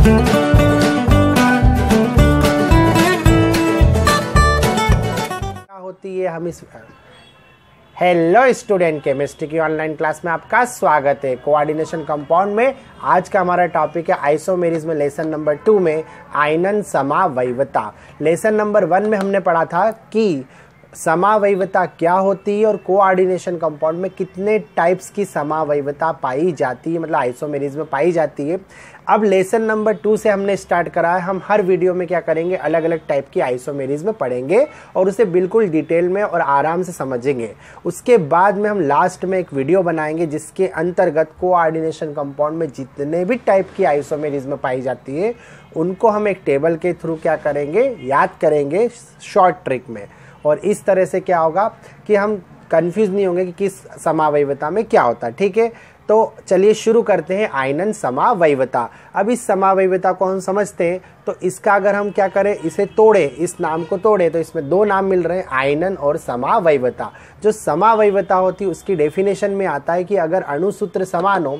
hello student chemistry की online class में आपका स्वागत है कोऑर्डिनेशन कंपाउंड में आज का हमारा टॉपिक है आइसोमेरिज में लेसन नंबर टू में आयनन समावैवता लेसन नंबर वन में हमने पढ़ा था कि समावैवता क्या होती है और कोऑर्डिनेशन कंपाउंड में कितने टाइप्स की समावैवता पाई जाती है मतलब आइसोमेरीज में पाई जाती है अब लेसन नंबर टू से हमने स्टार्ट करा है हम हर वीडियो में क्या करेंगे अलग अलग टाइप की आइसोमेरीज में पढ़ेंगे और उसे बिल्कुल डिटेल में और आराम से समझेंगे उसके बाद में हम लास्ट में एक वीडियो बनाएंगे जिसके अंतर्गत कोआर्डिनेशन कंपाउंड में जितने भी टाइप की आइसोमेरीज में पाई जाती है उनको हम एक टेबल के थ्रू क्या करेंगे याद करेंगे शॉर्ट ट्रिक में और इस तरह से क्या होगा कि हम कंफ्यूज नहीं होंगे कि किस समावयवता में क्या होता है ठीक है तो चलिए शुरू करते हैं आयनन समावयवता अब इस समावयवता को हम समझते हैं तो इसका अगर हम क्या करें इसे तोड़े इस नाम को तोड़े तो इसमें दो नाम मिल रहे हैं आयनन और समावयवता जो समावयवता होती है उसकी डेफिनेशन में आता है कि अगर अणुसूत्र समान हो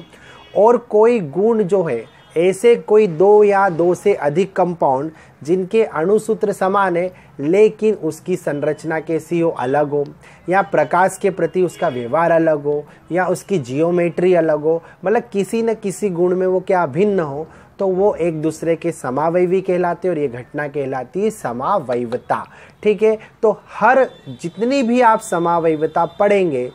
और कोई गुण जो है ऐसे कोई दो या दो से अधिक कंपाउंड जिनके अणुसूत्र समान है लेकिन उसकी संरचना के सी हो अलग हो या प्रकाश के प्रति उसका व्यवहार अलग हो या उसकी जियोमेट्री अलग हो मतलब किसी न किसी गुण में वो क्या भिन्न हो तो वो एक दूसरे के समावैवी कहलाते और ये घटना कहलाती है समावैवता ठीक है तो हर जितनी भी आप समावैवता पढ़ेंगे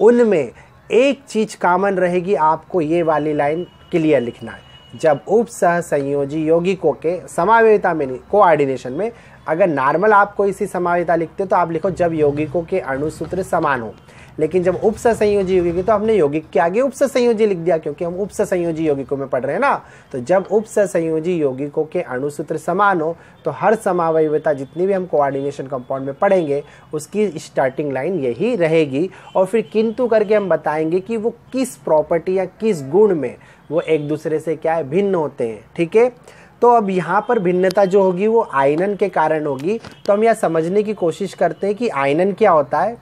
उनमें एक चीज़ कामन रहेगी आपको ये वाली लाइन क्लियर लिखना है जब उप सह संयोजी यौगिकों के समावेता में कोऑर्डिनेशन में अगर नॉर्मल आप कोई सी समावेता लिखते हो तो आप लिखो जब यौगिकों के अणुसूत्र समान हो लेकिन जब उप सह संयोजी यौगिक तो हमने यौगिक के आगे उप संयोजी लिख दिया क्योंकि हम उप संयोजी यौगिकों में पढ़ रहे हैं ना तो जब उप संयोजी यौगिकों के अणुसूत्र समान हो तो हर समावयवता जितनी भी हम कोऑर्डिनेशन कंपाउंड में पढ़ेंगे उसकी स्टार्टिंग लाइन यही रहेगी और फिर किंतु करके हम बताएंगे कि वो किस प्रॉपर्टी या किस गुण में वो एक दूसरे से क्या है भिन्न होते हैं ठीक है तो अब यहाँ पर भिन्नता जो होगी वो आयनन के कारण होगी तो हम यह समझने की कोशिश करते हैं कि आयनन क्या होता है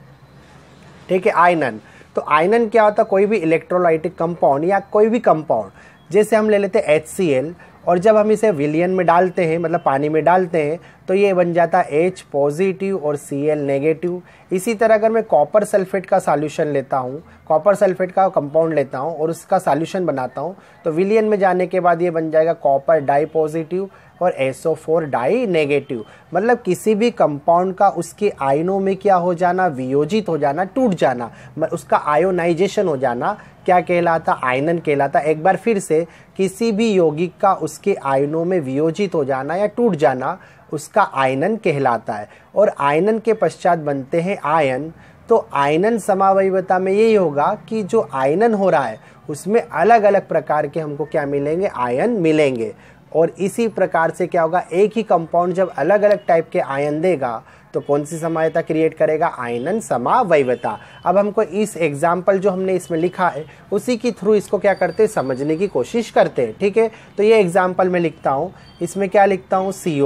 ठीक है आयनन तो आयनन क्या होता है कोई भी इलेक्ट्रोलाइटिक कंपाउंड या कोई भी कंपाउंड जैसे हम ले लेते हैं एच और जब हम इसे विलियन में डालते हैं मतलब पानी में डालते हैं तो ये बन जाता है एच पॉजिटिव और सी एल नेगेटिव इसी तरह अगर मैं कॉपर सल्फेट का सॉल्यूशन लेता हूँ कॉपर सल्फेट का कंपाउंड लेता हूँ और उसका सॉल्यूशन बनाता हूँ तो विलियन में जाने के बाद ये बन जाएगा कॉपर डाई पॉजिटिव और एसओ फोर डाई नेगेटिव मतलब किसी भी कंपाउंड का उसके आयनों में क्या हो जाना वियोजित हो जाना टूट जाना उसका आयोनाइजेशन हो जाना क्या कहलाता आयनन कहलाता एक बार फिर से किसी भी यौगिक का उसके आयनों में वियोजित हो जाना या टूट जाना उसका आयनन कहलाता है और आयनन के पश्चात बनते हैं आयन तो आयनन समावयवता में यही होगा कि जो आयनन हो रहा है उसमें अलग अलग प्रकार के हमको क्या मिलेंगे आयन मिलेंगे और इसी प्रकार से क्या होगा एक ही कंपाउंड जब अलग अलग टाइप के आयन देगा तो कौन सी समायता क्रिएट करेगा आयनन समावयवता अब हमको इस एग्जाम्पल जो हमने इसमें लिखा है उसी के थ्रू इसको क्या करते हैं समझने की कोशिश करते हैं ठीक है तो ये एग्जाम्पल मैं लिखता हूँ इसमें क्या लिखता हूँ सी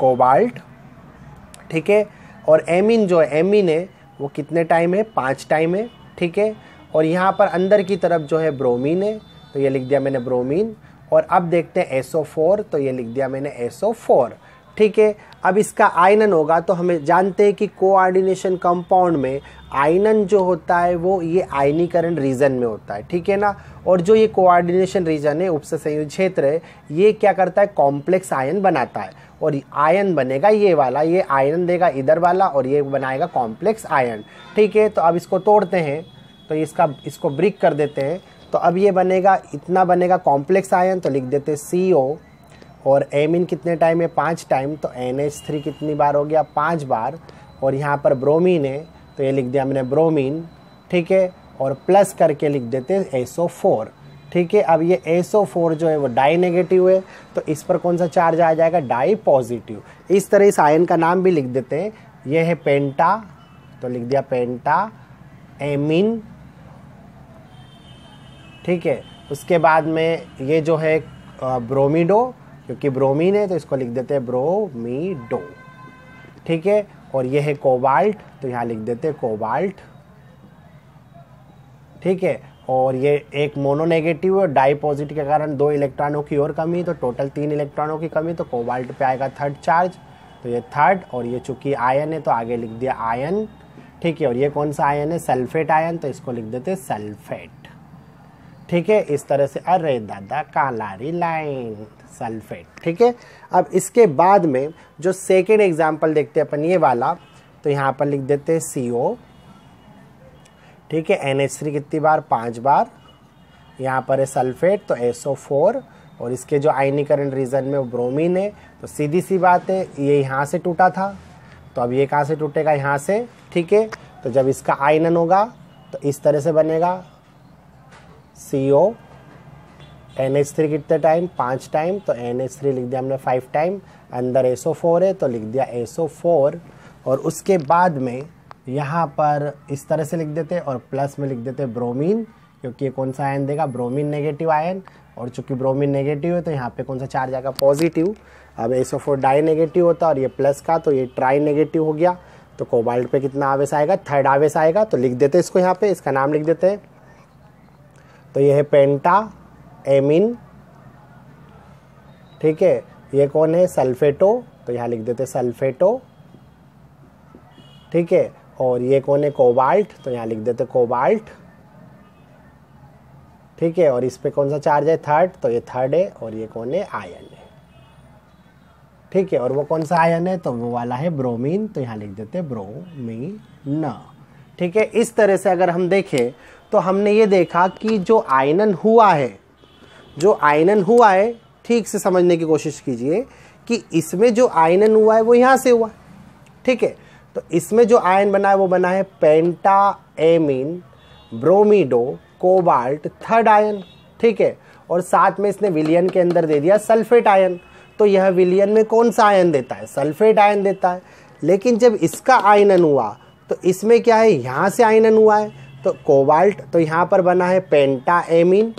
कोबाल्ट ठीक है और एमिन जो है एमिन है वो कितने टाइम है पाँच टाइम है ठीक है और यहाँ पर अंदर की तरफ जो है ब्रोमीन है तो ये लिख दिया मैंने ब्रोमीन और अब देखते हैं फोर तो ये लिख दिया मैंने फोर ठीक है अब इसका आयनन होगा तो हमें जानते हैं कि कोआर्डिनेशन कंपाउंड में आयनन जो होता है वो ये आयनीकरण रीजन में होता है ठीक है ना और जो ये कोआर्डिनेशन रीजन है उपसे संयुक्त क्षेत्र है ये क्या करता है कॉम्प्लेक्स आयन बनाता है और आयन बनेगा ये वाला ये आयन देगा इधर वाला और ये बनाएगा कॉम्प्लेक्स आयन ठीक है तो अब इसको तोड़ते हैं तो इसका इसको ब्रिक कर देते हैं तो अब ये बनेगा इतना बनेगा कॉम्प्लेक्स आयन तो लिख देते सी ओ और एमिन कितने टाइम है पाँच टाइम तो एन एच थ्री कितनी बार हो गया पाँच बार और यहाँ पर ब्रोमीन है तो ये लिख दिया हमने ब्रोमीन ठीक है और प्लस करके लिख देते एस ओ फोर ठीक है अब ये SO4 जो है वो डाई नेगेटिव है तो इस पर कौन सा चार्ज आ जाएगा डाई पॉजिटिव इस तरह इस आयन का नाम भी लिख देते हैं ये है पेंटा तो लिख दिया पेंटा एमिन ठीक है उसके बाद में ये जो है ब्रोमिडो क्योंकि ब्रोमीन है तो इसको लिख देते हैं ब्रोमीडो ठीक है और ये है कोबाल्ट तो यहाँ लिख देते हैं कोबाल्ट ठीक है और ये एक मोनोनेगेटिव और डाई पॉजिटिव के कारण दो इलेक्ट्रॉनों की और कमी तो टोटल तीन इलेक्ट्रॉनों की कमी तो कोबाल्ट पे आएगा थर्ड चार्ज तो ये थर्ड और ये चूंकि आयन है तो आगे लिख दिया आयन ठीक है और ये कौन सा आयन है सल्फेट आयन तो इसको लिख देते सल्फेट ठीक है इस तरह से अरे दादा कालारी लाइन सल्फेट ठीक है अब इसके बाद में जो सेकेंड एग्जाम्पल देखते अपन ये वाला तो यहाँ पर लिख देते सी ओ ठीक है एन एच थ्री कितनी बार पाँच बार यहाँ पर है सल्फेट तो एस फोर और इसके जो आयनीकरण रीजन में वो ब्रोमीन है तो सीधी सी बात है ये यहाँ से टूटा था तो अब ये कहाँ से टूटेगा यहाँ से ठीक है तो जब इसका आयनन होगा तो इस तरह से बनेगा C O N H three कितने टाइम पाँच टाइम तो एन एच थ्री लिख दिया हमने फाइव टाइम अंदर एसओ फोर है तो लिख दिया एसओ फोर और उसके बाद में यहाँ पर इस तरह से लिख देते और प्लस में लिख देते ब्रोमीन क्योंकि ये कौन सा आयन देगा ब्रोमीन नेगेटिव आयन और चूंकि ब्रोमीन नेगेटिव है तो यहाँ पे कौन सा चार्ज आएगा पॉजिटिव अब एसओ फोर डाई नेगेटिव होता और ये प्लस का तो ये ट्राई नेगेटिव हो गया तो कोबाल्ट पे कितना आवेश आएगा थर्ड आवेश आएगा तो लिख देते इसको यहाँ पे इसका नाम लिख देते हैं तो ये है पेंटा एमिन ठीक है ये कौन है सल्फेटो तो यहाँ लिख देते सल्फेटो ठीक है और ये कौन है कोबाल्ट तो यहाँ लिख देते कोबाल्ट ठीक है और इस पर कौन सा चार्ज है थर्ड तो ये थर्ड है और ये कौन है आयन है ठीक है और वो कौन सा आयन है तो वो वाला है ब्रोमीन तो यहाँ लिख देते ब्रोमीन ठीक है इस तरह से अगर हम देखें तो हमने ये देखा कि जो आयनन हुआ है जो आयनन हुआ है ठीक से समझने की कोशिश कीजिए कि इसमें जो आयनन हुआ है वो यहाँ से हुआ ठीक है तो इसमें जो आयन बना है वो बना है penta amine bromido cobalt third आयन ठीक है और साथ में इसने विलियन के अंदर दे दिया सल्फेट आयन तो यह विलियन में कौन सा आयन देता है सल्फेट आयन देता है लेकिन जब इसका आयनन हुआ तो इसमें क्या है यहाँ से आयनन हुआ है तो कोबाल्ट तो यहाँ पर बना है पेंटा एमिन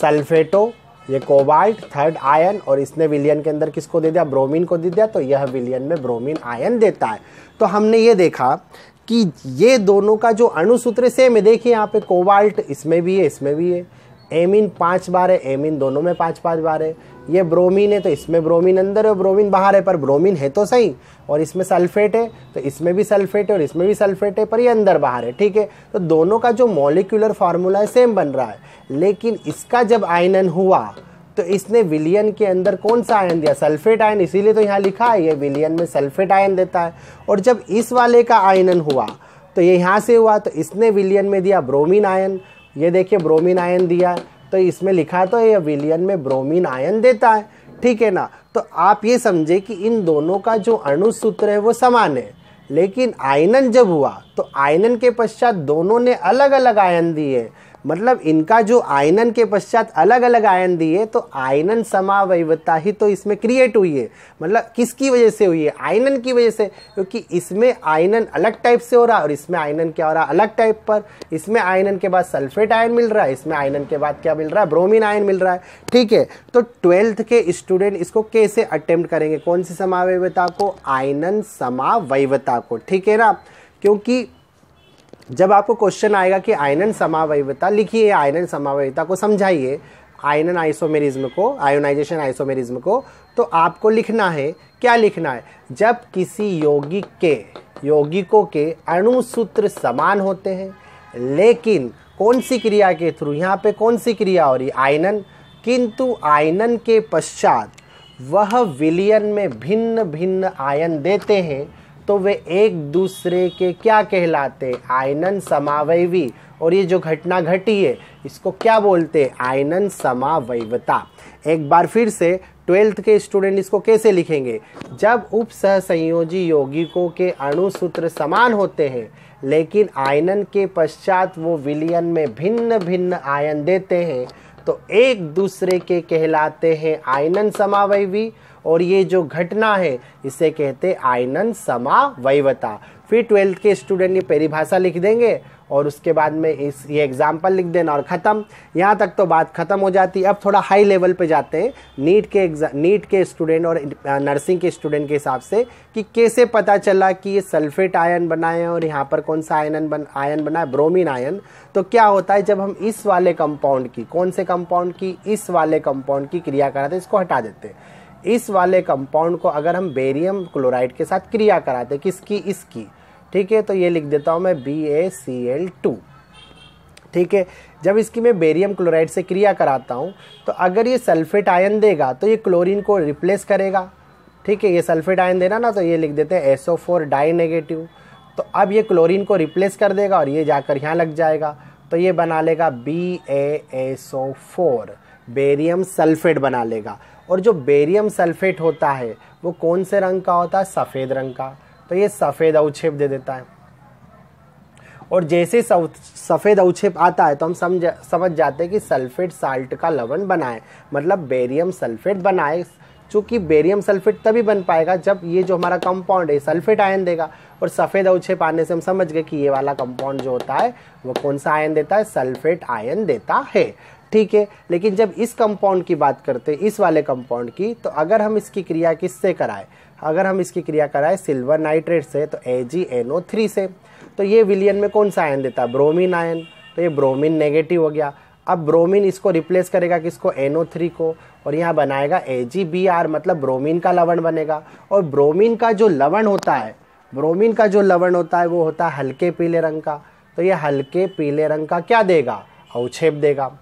सल्फेटो ये कोबाल्ट थर्ड आयन और इसने विलियन के अंदर किसको दे दिया ब्रोमीन को दे दिया तो यह विलियन में ब्रोमीन आयन देता है तो हमने ये देखा कि ये दोनों का जो अणुसूत्र सेम है देखिए यहाँ पे कोबाल्ट इसमें भी है इसमें भी है एमिन पाँच बार है एमिन दोनों में पाँच पाँच बार है ये ब्रोमीन है तो इसमें ब्रोमीन अंदर है ब्रोमीन बाहर है पर ब्रोमीन है तो सही और इसमें सल्फेट है तो इसमें भी सल्फेट है और इसमें भी सल्फेट है पर ये अंदर बाहर है ठीक है तो दोनों का जो मॉलिक्यूलर फार्मूला है सेम बन रहा है लेकिन इसका जब आयनन हुआ तो इसने विलियन के अंदर कौन सा आयन दिया सल्फेट आयन इसीलिए तो यहाँ लिखा है ये विलियन में सल्फेट आयन देता है और जब इस वाले का आयनन हुआ तो ये यहाँ से हुआ तो इसने विलियन में दिया ब्रोमीन आयन ये देखिए ब्रोमीन आयन दिया है तो इसमें लिखा तो ये विलियन में ब्रोमीन आयन देता है ठीक है ना तो आप ये समझे कि इन दोनों का जो अणु सूत्र है वो समान है लेकिन आयनन जब हुआ तो आयनन के पश्चात दोनों ने अलग अलग आयन दिए मतलब इनका जो आयनन के पश्चात अलग अलग आयन दिए तो आयनन समावैवता ही तो इसमें क्रिएट हुई है मतलब किसकी वजह से हुई है आयनन की वजह से क्योंकि इसमें आयनन अलग टाइप से हो रहा और इसमें आयनन क्या हो रहा अलग टाइप पर इसमें आयनन के बाद सल्फेट आयन मिल रहा है इसमें आयनन के बाद क्या मिल रहा है ब्रोमिन आयन मिल रहा है ठीक है तो ट्वेल्थ के स्टूडेंट इसको कैसे अटेम्प्ट करेंगे कौन सी समावैवता को आयनन समावैवता को ठीक है ना क्योंकि जब आपको क्वेश्चन आएगा कि आयनन समावयता लिखिए आयनन समावयता को समझाइए आयनन आइसोमेरिज्म को आयोनाइजेशन आइसोमेरिज्म को तो आपको लिखना है क्या लिखना है जब किसी यौगिक के यौगिकों के अणुसूत्र समान होते हैं लेकिन कौन सी क्रिया के थ्रू यहाँ पे कौन सी क्रिया हो रही आयनन किंतु आयनन के पश्चात वह विलियन में भिन्न भिन्न आयन देते हैं तो वे एक दूसरे के क्या कहलाते आयनन समावयवी और ये जो घटना घटी है इसको क्या बोलते आयनन समावैवता एक बार फिर से ट्वेल्थ के स्टूडेंट इसको कैसे लिखेंगे जब उप संयोजी यौगिकों के अणुसूत्र समान होते हैं लेकिन आयनन के पश्चात वो विलियन में भिन्न भिन्न आयन देते हैं तो एक दूसरे के कहलाते हैं आयनन समावयवी और ये जो घटना है इसे कहते आयनन समा वैवता फिर ट्वेल्थ के स्टूडेंट ये परिभाषा लिख देंगे और उसके बाद में इस ये एग्ज़ाम्पल लिख देना और ख़त्म यहाँ तक तो बात ख़त्म हो जाती है अब थोड़ा हाई लेवल पे जाते हैं नीट के एग्जाम नीट के स्टूडेंट और नर्सिंग के स्टूडेंट के हिसाब से कि कैसे पता चला कि ये सल्फेट आयन बनाए हैं और यहाँ पर कौन सा आयन बन आयन बना है ब्रोमिन आयन तो क्या होता है जब हम इस वाले कंपाउंड की कौन से कंपाउंड की इस वाले कंपाउंड की क्रिया कराते हैं इसको हटा देते हैं इस वाले कंपाउंड को अगर हम बेरियम क्लोराइड के साथ क्रिया कराते किसकी इसकी ठीक है तो ये लिख देता हूँ मैं B A C L two ठीक है जब इसकी मैं बेरियम क्लोराइड से क्रिया कराता हूँ तो अगर ये सल्फेट आयन देगा तो ये क्लोरीन को रिप्लेस करेगा ठीक है ये सल्फेट आयन देना ना तो ये लिख देते हैं SO4 फोर डाई नेगेटिव तो अब ये क्लोरीन को रिप्लेस कर देगा और ये जाकर यहाँ लग जाएगा तो ये बना लेगा B A four barium sulphate बना लेगा और जो बेरियम सल्फेट होता है वो कौन से रंग का होता है सफ़ेद रंग का तो ये सफ़ेद अवक्षेप दे देता है और जैसे सफ़ेद अवक्षेप आता है तो हम समझ समझ जाते हैं कि सल्फेट साल्ट का लवण बनाए मतलब बेरियम सल्फेट बनाए चूँकि बेरियम सल्फेट तभी बन पाएगा जब ये जो हमारा कंपाउंड है सल्फेट आयन देगा और सफ़ेद अवक्षेप आने से हम समझ गए कि ये वाला कंपाउंड जो होता है वो कौन सा आयन देता है सल्फेट आयन देता है ठीक है लेकिन जब इस कंपाउंड की बात करते हैं इस वाले कंपाउंड की तो अगर हम इसकी क्रिया किससे कराएं अगर हम इसकी क्रिया कराएं सिल्वर नाइट्रेट से तो थ्री से तो ये विलियन में कौन सा आयन देता है ब्रोमिन आयन तो ये ब्रोमिन नेगेटिव हो गया अब ब्रोमिन इसको रिप्लेस करेगा किसको थ्री को और यहाँ बनाएगा आर मतलब ब्रोमिन का लवण बनेगा और ब्रोमिन का जो लवण होता है ब्रोमिन का जो लवण होता है वो होता है हल्के पीले रंग का तो ये हल्के पीले रंग का क्या देगा अवक्षेप देगा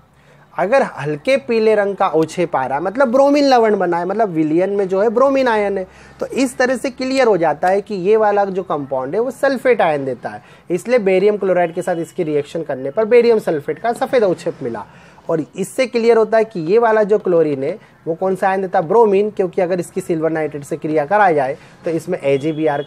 अगर हल्के पीले रंग का ओछे पारा मतलब ब्रोमीन लवण बना है मतलब विलियन में जो है ब्रोमीन आयन है तो इस तरह से क्लियर हो जाता है कि ये वाला जो कंपाउंड है वो सल्फेट आयन देता है इसलिए बेरियम क्लोराइड के साथ इसकी रिएक्शन करने पर बेरियम सल्फेट का सफ़ेद ओछेप मिला और इससे क्लियर होता है कि ये वाला जो क्लोरीन है वो कौन सा आयन देता है ब्रोमीन क्योंकि अगर इसकी सिल्वर नाइट्रेट से क्रिया कराया जाए तो इसमें ए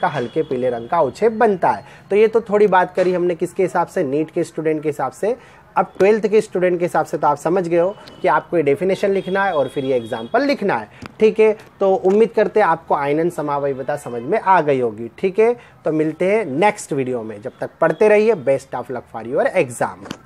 का हल्के पीले रंग का अवक्षेप बनता है तो ये तो थोड़ी बात करी हमने किसके हिसाब से नीट के स्टूडेंट के हिसाब से अब ट्वेल्थ के स्टूडेंट के हिसाब से तो आप समझ गए हो कि आपको ये डेफिनेशन लिखना है और फिर ये एग्जाम्पल लिखना है ठीक है तो उम्मीद करते हैं आपको आयनन समावयता समझ में आ गई होगी ठीक है तो मिलते हैं नेक्स्ट वीडियो में जब तक पढ़ते रहिए best of luck for your exam